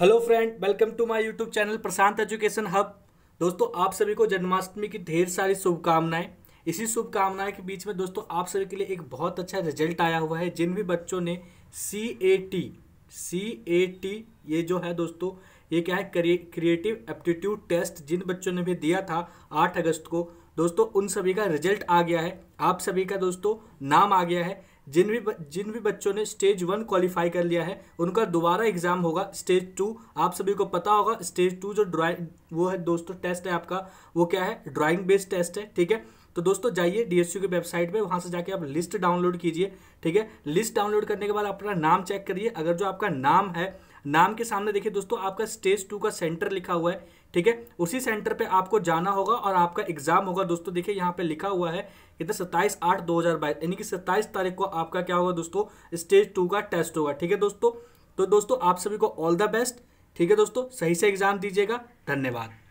hello friend welcome to my YouTube channel Prashant education hub दोस्तों आप सभी को जन्माष्टमी की ढेर सारी शुभकामनाएं इसी शुभकामनाएं के बीच में दोस्तों आप सभी के लिए एक बहुत अच्छा रिजल्ट आया हुआ है जिन भी बच्चों ने सी A T C A T ये जो है दोस्तों ये क्या है क्रिएटिव एप्टीट्यूड टेस्ट जिन बच्चों ने भी दिया था आठ अगस्त को दोस्तों उन सभी का रिजल्ट आ गया है आप सभी का दोस्तों नाम आ गया है जिन भी जिन भी बच्चों ने स्टेज वन क्वालिफाई कर लिया है उनका दोबारा एग्जाम होगा स्टेज टू आप सभी को पता होगा स्टेज टू जो ड्राइंग वो है दोस्तों टेस्ट है आपका वो क्या है ड्राइंग बेस्ड टेस्ट है ठीक है तो दोस्तों जाइए डीएसयू की वेबसाइट पे वहाँ से जाके आप लिस्ट डाउनलोड कीजिए ठीक है लिस्ट डाउनलोड करने के बाद अपना नाम चेक करिए अगर जो आपका नाम है नाम के सामने देखिए दोस्तों आपका स्टेज टू का सेंटर लिखा हुआ है ठीक है उसी सेंटर पे आपको जाना होगा और आपका एग्जाम होगा दोस्तों देखिए यहाँ पे लिखा हुआ है इधर सत्ताईस आठ दो हज़ार बाईस यानी कि सत्ताईस तारीख को आपका क्या होगा दोस्तों स्टेज टू का टेस्ट होगा ठीक है दोस्तों तो दोस्तों आप सभी को ऑल द बेस्ट ठीक है दोस्तों सही से एग्जाम दीजिएगा धन्यवाद